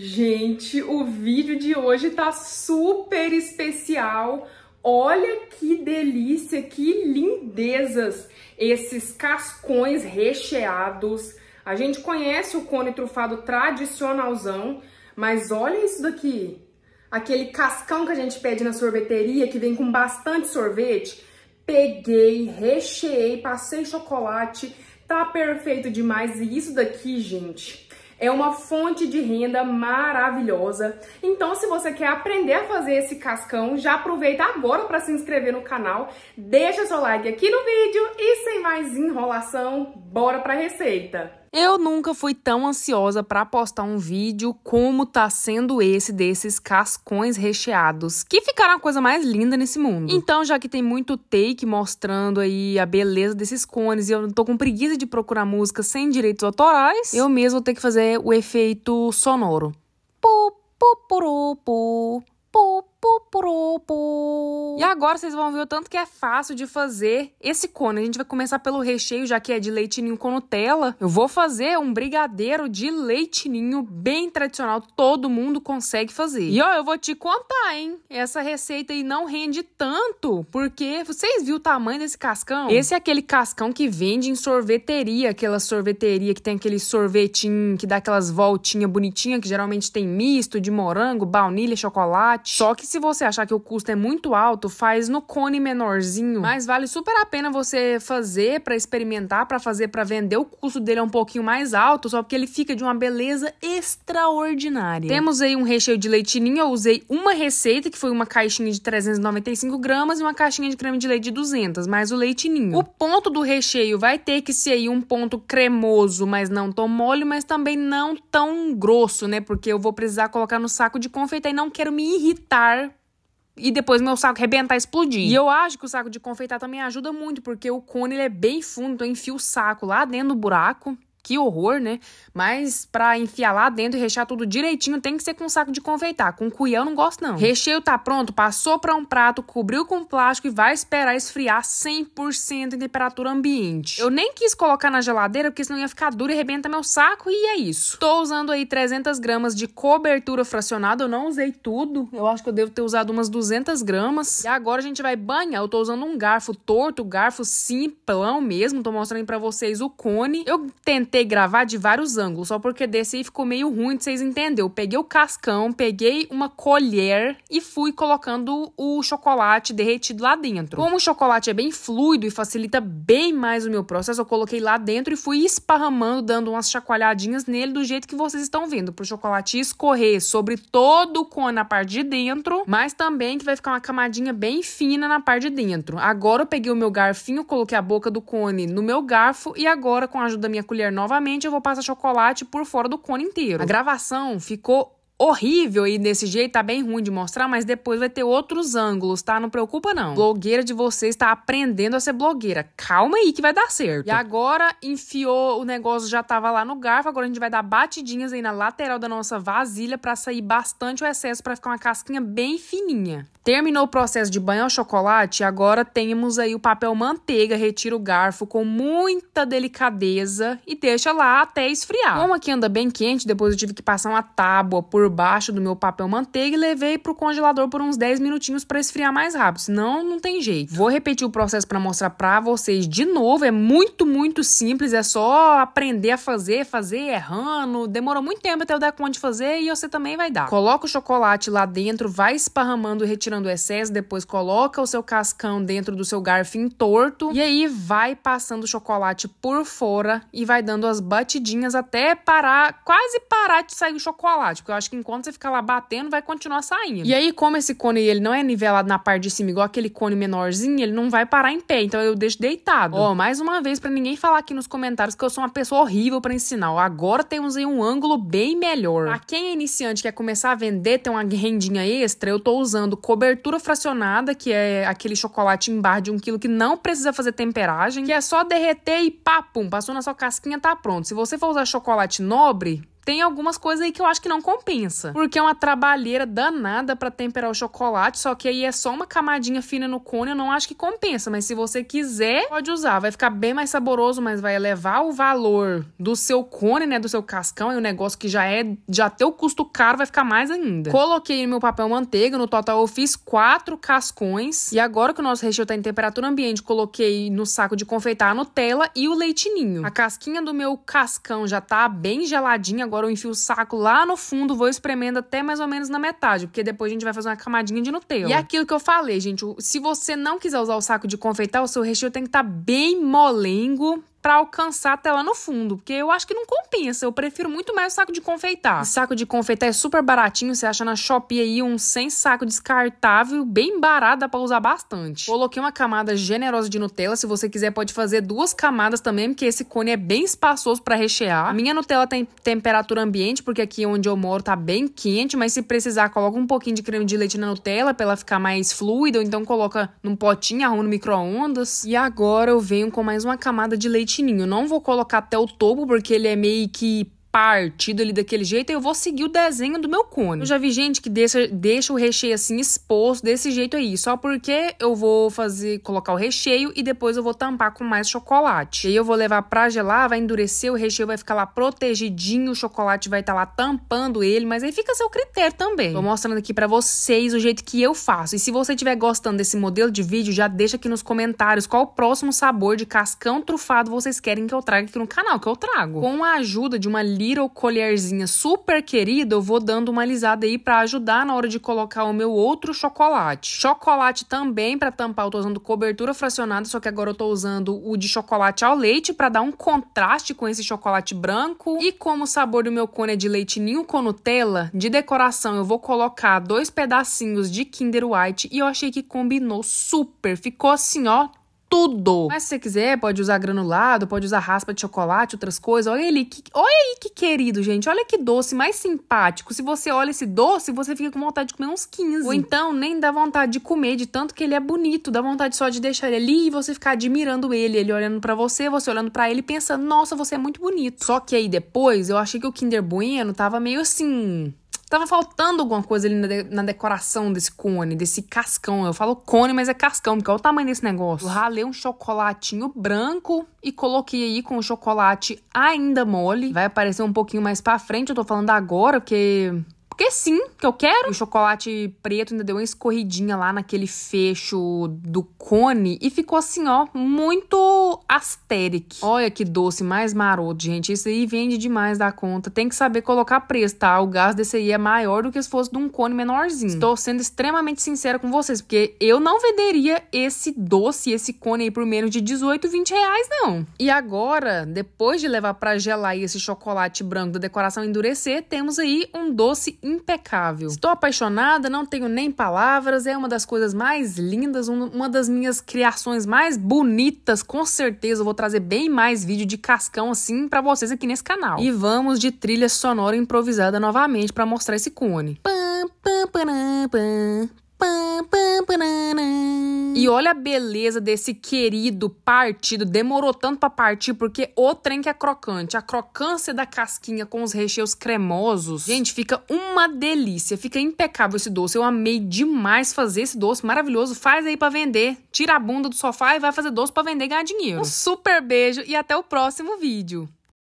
Gente, o vídeo de hoje tá super especial. Olha que delícia, que lindezas esses cascões recheados. A gente conhece o cone trufado tradicionalzão, mas olha isso daqui. Aquele cascão que a gente pede na sorveteria, que vem com bastante sorvete. Peguei, recheei, passei chocolate, tá perfeito demais. E isso daqui, gente, é uma fonte de renda maravilhosa. Então, se você quer aprender a fazer esse cascão, já aproveita agora para se inscrever no canal, deixa seu like aqui no vídeo e sem mais enrolação, bora para a receita. Eu nunca fui tão ansiosa para postar um vídeo como tá sendo esse desses cascões recheados, que ficaram a coisa mais linda nesse mundo. Então, já que tem muito take mostrando aí a beleza desses cones e eu tô com preguiça de procurar música sem direitos autorais, eu mesmo vou ter que fazer o efeito sonoro. Pu, pu, puru, pu, pu, pu, pu. E agora vocês vão ver o tanto que é fácil de fazer esse cone. A gente vai começar pelo recheio, já que é de leite ninho com Nutella. Eu vou fazer um brigadeiro de leite ninho bem tradicional, todo mundo consegue fazer. E ó, eu vou te contar, hein? Essa receita aí não rende tanto, porque vocês viram o tamanho desse cascão? Esse é aquele cascão que vende em sorveteria, aquela sorveteria que tem aquele sorvetinho que dá aquelas voltinhas bonitinhas, que geralmente tem misto de morango, baunilha, chocolate. Só que se você achar que o custo é muito alto, adulto faz no cone menorzinho, mas vale super a pena você fazer para experimentar, para fazer para vender. O custo dele é um pouquinho mais alto, só porque ele fica de uma beleza extraordinária. Temos aí um recheio de leite ninho, eu usei uma receita que foi uma caixinha de 395 gramas e uma caixinha de creme de leite de 200, mais o leite ninho. O ponto do recheio vai ter que ser aí um ponto cremoso, mas não tão mole, mas também não tão grosso, né? Porque eu vou precisar colocar no saco de confeita e não quero me irritar e depois meu saco arrebentar e tá explodir. E eu acho que o saco de confeitar também ajuda muito, porque o cone ele é bem fundo, então enfio o saco lá dentro do buraco que horror, né? Mas para enfiar lá dentro e rechear tudo direitinho, tem que ser com um saco de confeitar. Com cuia eu não gosto, não. Recheio tá pronto, passou para um prato, cobriu com plástico e vai esperar esfriar 100% em temperatura ambiente. Eu nem quis colocar na geladeira, porque senão ia ficar duro e rebenta meu saco, e é isso. Tô usando aí 300 gramas de cobertura fracionada, eu não usei tudo. Eu acho que eu devo ter usado umas 200 gramas. E agora a gente vai banhar. Eu tô usando um garfo torto, garfo simplão mesmo. Tô mostrando para vocês o cone. Eu tentei tentei gravar de vários ângulos, só porque desse aí ficou meio ruim de vocês entenderem. Eu peguei o cascão, peguei uma colher e fui colocando o chocolate derretido lá dentro. Como o chocolate é bem fluido e facilita bem mais o meu processo, eu coloquei lá dentro e fui esparramando, dando umas chacoalhadinhas nele do jeito que vocês estão vendo, pro chocolate escorrer sobre todo o cone na parte de dentro, mas também que vai ficar uma camadinha bem fina na parte de dentro. Agora eu peguei o meu garfinho, coloquei a boca do cone no meu garfo e agora com a ajuda da minha colher novamente eu vou passar chocolate por fora do cone inteiro. A gravação ficou horrível e desse jeito tá bem ruim de mostrar, mas depois vai ter outros ângulos, tá? Não preocupa não. Blogueira de você está aprendendo a ser blogueira. Calma aí que vai dar certo. E agora enfiou o negócio já tava lá no garfo, agora a gente vai dar batidinhas aí na lateral da nossa vasilha para sair bastante o excesso para ficar uma casquinha bem fininha. Terminou o processo de banhar o chocolate, agora temos aí o papel manteiga, retira o garfo com muita delicadeza e deixa lá até esfriar. Como aqui anda bem quente, depois eu tive que passar uma tábua por por baixo do meu papel manteiga e levei pro congelador por uns 10 minutinhos para esfriar mais rápido, senão não tem jeito. Vou repetir o processo para mostrar para vocês de novo, é muito, muito simples, é só aprender a fazer, fazer errando, demorou muito tempo até eu dar conta de fazer e você também vai dar. Coloca o chocolate lá dentro, vai esparramando, retirando o excesso, depois coloca o seu cascão dentro do seu garfinho torto e aí vai passando o chocolate por fora e vai dando as batidinhas até parar, quase parar de sair o chocolate, porque eu acho que enquanto você ficar lá batendo, vai continuar saindo. E aí, como esse cone ele não é nivelado na parte de cima, igual aquele cone menorzinho, ele não vai parar em pé. Então eu deixo deitado. Ó, oh, mais uma vez, para ninguém falar aqui nos comentários que eu sou uma pessoa horrível para ensinar. Agora temos aí um ângulo bem melhor. Pra quem é iniciante quer começar a vender, tem uma rendinha extra, eu tô usando cobertura fracionada, que é aquele chocolate em barra de um quilo que não precisa fazer temperagem, que é só derreter e papum, passou na sua casquinha, tá pronto. Se você for usar chocolate nobre, tem algumas coisas aí que eu acho que não compensa. Porque é uma trabalheira danada para temperar o chocolate, só que aí é só uma camadinha fina no cone, eu não acho que compensa. Mas se você quiser, pode usar. Vai ficar bem mais saboroso, mas vai elevar o valor do seu cone, né? Do seu cascão, e o negócio que já é, já tem o custo caro, vai ficar mais ainda. Coloquei no meu papel manteiga, no total eu fiz quatro cascões. E agora que o nosso recheio tá em temperatura ambiente, coloquei no saco de confeitar a Nutella e o leitinho. A casquinha do meu cascão já tá bem geladinha agora Agora eu enfio o saco lá no fundo, vou espremendo até mais ou menos na metade, porque depois a gente vai fazer uma camadinha de Nutella. E é aquilo que eu falei, gente, se você não quiser usar o saco de confeitar, o seu recheio tem que estar tá bem molengo para alcançar até lá no fundo, porque eu acho que não compensa. Eu prefiro muito mais o saco de confeitar. O saco de confeitar é super baratinho, você acha na Shopee aí um sem saco descartável, bem barato, dá pra usar bastante. Coloquei uma camada generosa de Nutella, se você quiser pode fazer duas camadas também, porque esse cone é bem espaçoso para rechear. Minha Nutella tem temperatura ambiente, porque aqui onde eu moro tá bem quente, mas se precisar coloca um pouquinho de creme de leite na Nutella pra ela ficar mais fluida, ou então coloca num potinho, arruma no micro-ondas. E agora eu venho com mais uma camada de leite jeitinho. Não vou colocar até o topo, porque ele é meio que partido ali daquele jeito, eu vou seguir o desenho do meu cone. Eu já vi gente que deixa, deixa o recheio assim exposto desse jeito aí, só porque eu vou fazer colocar o recheio e depois eu vou tampar com mais chocolate. E aí eu vou levar pra gelar, vai endurecer, o recheio vai ficar lá protegidinho, o chocolate vai estar tá lá tampando ele, mas aí fica a seu critério também. Tô mostrando aqui para vocês o jeito que eu faço. E se você estiver gostando desse modelo de vídeo, já deixa aqui nos comentários qual o próximo sabor de cascão trufado vocês querem que eu traga aqui no canal, que eu trago. Com a ajuda de uma lista Little Colherzinha super querida, eu vou dando uma alisada aí para ajudar na hora de colocar o meu outro chocolate. Chocolate também para tampar, eu tô usando cobertura fracionada, só que agora eu tô usando o de chocolate ao leite para dar um contraste com esse chocolate branco. E como o sabor do meu cone é de leite ninho com Nutella, de decoração eu vou colocar dois pedacinhos de Kinder White e eu achei que combinou super. Ficou assim, ó, tudo. Mas se você quiser, pode usar granulado, pode usar raspa de chocolate, outras coisas. Olha ele, que, olha aí que querido, gente. Olha que doce, mais simpático. Se você olha esse doce, você fica com vontade de comer uns 15. Ou então nem dá vontade de comer, de tanto que ele é bonito, dá vontade só de deixar ele ali e você ficar admirando ele, ele olhando para você, você olhando para ele, pensando: "Nossa, você é muito bonito". Só que aí depois eu achei que o Kinder Bueno tava meio assim, Tava faltando alguma coisa ali na, de na, decoração desse cone, desse cascão. Eu falo cone, mas é cascão, porque olha o tamanho desse negócio. Eu ralei um chocolatinho branco e coloquei aí com o chocolate ainda mole. Vai aparecer um pouquinho mais pra frente, eu tô falando agora, porque porque sim, que eu quero. o chocolate preto ainda deu uma escorridinha lá naquele fecho do cone e ficou assim, ó, muito asteric. Olha que doce mais maroto, gente. Isso aí vende demais da conta. Tem que saber colocar preço, tá? O gás desse aí é maior do que se fosse de um cone menorzinho. Estou sendo extremamente sincera com vocês, porque eu não venderia esse doce, esse cone aí por menos de 18, 20 reais, não. E agora, depois de levar para gelar esse chocolate branco da decoração endurecer, temos aí um doce impecável. Estou apaixonada, não tenho nem palavras, é uma das coisas mais lindas, uma das minhas criações mais bonitas, com certeza. Eu vou trazer bem mais vídeo de cascão assim para vocês aqui nesse canal. E vamos de trilha sonora improvisada novamente para mostrar esse cone. Pam, pam, pam, pam. E olha a beleza desse querido partido. Demorou tanto para partir, porque o trem que é crocante. A crocância da casquinha com os recheios cremosos. Gente, fica uma delícia. Fica impecável esse doce. Eu amei demais fazer esse doce maravilhoso. Faz aí para vender. Tira a bunda do sofá e vai fazer doce para vender e ganhar dinheiro. Um super beijo e até o próximo vídeo.